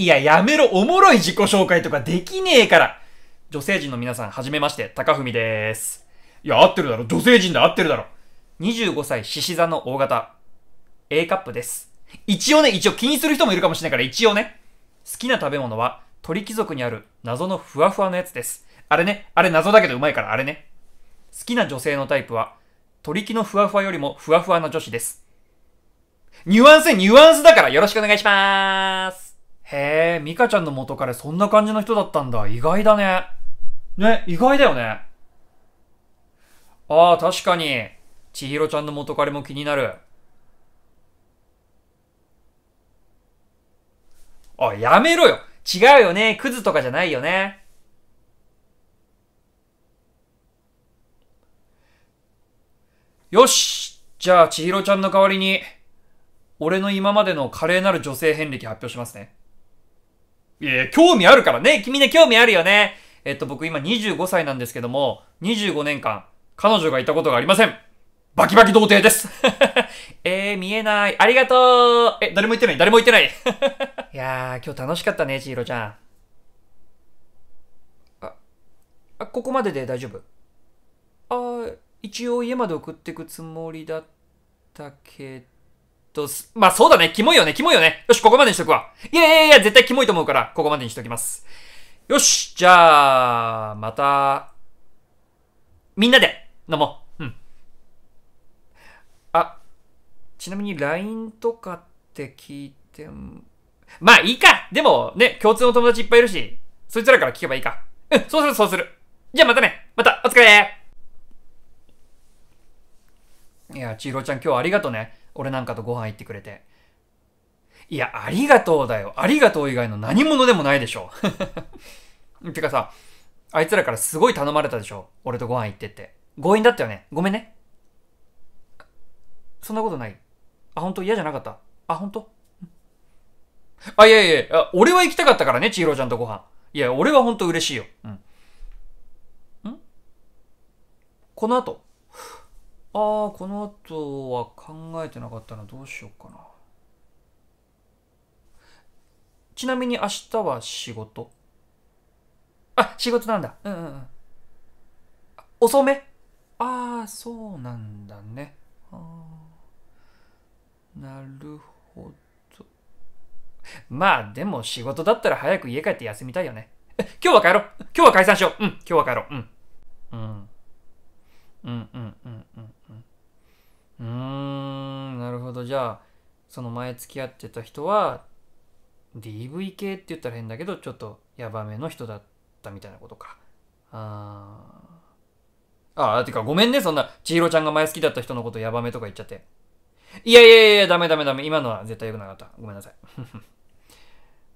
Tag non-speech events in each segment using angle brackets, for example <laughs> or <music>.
いや、やめろ、おもろい自己紹介とかできねえから。女性陣の皆さん、はじめまして、高文です。いや、合ってるだろ、女性陣で合ってるだろ。25歳、獅子座の大型。A カップです。一応ね、一応気にする人もいるかもしれないから、一応ね。好きな食べ物は、鳥貴族にある謎のふわふわのやつです。あれね、あれ謎だけどうまいから、あれね。好きな女性のタイプは、鳥貴のふわふわよりもふわふわな女子です。ニュアンス、ニュアンスだからよろしくお願いしまーす。へえ、ミカちゃんの元彼そんな感じの人だったんだ。意外だね。ね、意外だよね。ああ、確かに。千尋ちゃんの元彼も気になる。あ、やめろよ違うよねクズとかじゃないよねよしじゃあ、千尋ちゃんの代わりに、俺の今までの華麗なる女性遍歴発表しますね。えや、興味あるからね君ね、興味あるよねえっと、僕今25歳なんですけども、25年間、彼女がいたことがありませんバキバキ童貞です <laughs> えー、見えない。ありがとうえ、誰も言ってない誰も言ってない <laughs> いやー、今日楽しかったね、ちひろちゃん。あ、あ、ここまでで大丈夫あー、一応家まで送ってくつもりだったけど、と、まあそうだね。キモいよね。キモいよね。よし、ここまでにしとくわ。いやいやいや、絶対キモいと思うから、ここまでにしときます。よし、じゃあ、また、みんなで飲もう。うん。あ、ちなみに LINE とかって聞いても、まあいいかでもね、共通の友達いっぱいいるし、そいつらから聞けばいいか。うん、そうするそうする。じゃあまたねまたお疲れいや、ちいろちゃん今日ありがとね。俺なんかとご飯行ってくれて。いや、ありがとうだよ。ありがとう以外の何者でもないでしょ。<laughs> てかさ、あいつらからすごい頼まれたでしょ。俺とご飯行ってって。強引だったよね。ごめんね。そんなことないあ、本当嫌じゃなかったあ、本当あ、いやいやいや、俺は行きたかったからね、ちひろちゃんとご飯。いや、俺は本当嬉しいよ。うん。んこの後。ああ、この後は考えてなかったな。どうしようかな。ちなみに明日は仕事。あ、仕事なんだ。うんうんうん。遅めああ、そうなんだね。なるほど。まあ、でも仕事だったら早く家帰って休みたいよね。<laughs> 今日は帰ろう今日は解散しよううん、今日は帰ろううん。うん。うんうんうんうん。どじゃあその前付き合ってた人は DV 系って言ったら変だけどちょっとヤバめの人だったみたいなことかあーあーてかごめんねそんな千尋ちゃんが前好きだった人のことヤバめとか言っちゃっていやいやいやダメダメダメ今のは絶対良くなかったごめんなさい <laughs>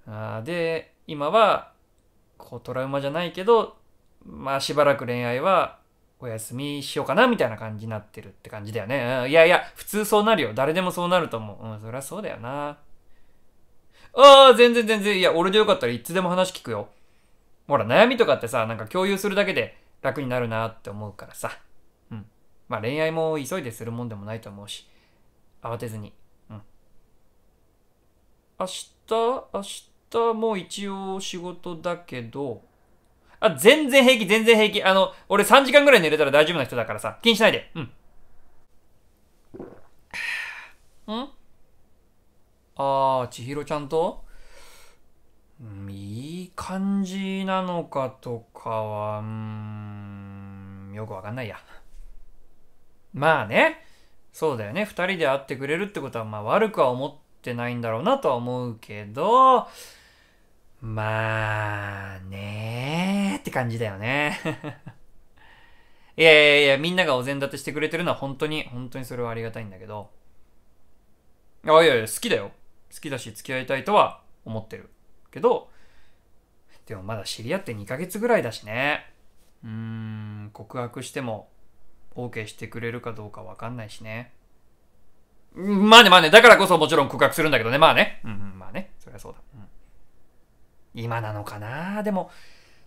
あで今はこうトラウマじゃないけどまあしばらく恋愛はお休みしようかなみたいな感じになってるって感じだよね。うん、いやいや、普通そうなるよ。誰でもそうなると思う。うん、そりゃそうだよな。ああ、全然全然。いや、俺でよかったらいつでも話聞くよ。ほら、悩みとかってさ、なんか共有するだけで楽になるなって思うからさ。うん。まあ恋愛も急いでするもんでもないと思うし、慌てずに。うん。明日、明日もう一応仕事だけど、あ、全然平気、全然平気。あの、俺3時間ぐらい寝れたら大丈夫な人だからさ。気にしないで。うん。んあー、千尋ちゃんとん、いい感じなのかとかは、うん、よくわかんないや。まあね、そうだよね。二人で会ってくれるってことは、まあ悪くは思ってないんだろうなとは思うけど、まあねーって感じだよね。<laughs> いやいやいや、みんながお膳立てしてくれてるのは本当に、本当にそれはありがたいんだけど。あ、いやいや、好きだよ。好きだし、付き合いたいとは思ってる。けど、でもまだ知り合って2ヶ月ぐらいだしね。うーん、告白しても、OK してくれるかどうかわかんないしね。まあねまあね、だからこそもちろん告白するんだけどね、まあね。うん今なのかなでも、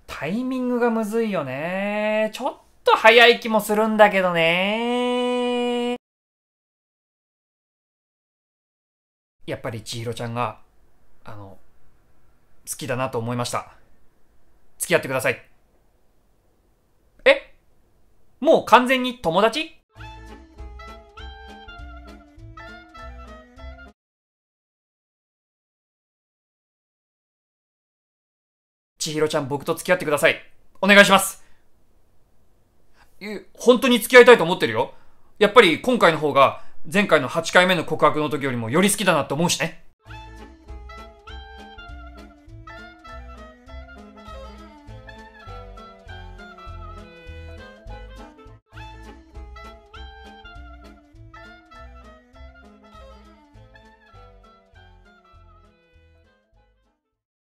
タイミングがむずいよね。ちょっと早い気もするんだけどね。やっぱり千尋ちゃんが、あの、好きだなと思いました。付き合ってください。えもう完全に友達千尋ちゃん僕と付き合ってください。お願いします。え、本当に付き合いたいと思ってるよ。やっぱり今回の方が前回の8回目の告白の時よりもより好きだなって思うしね。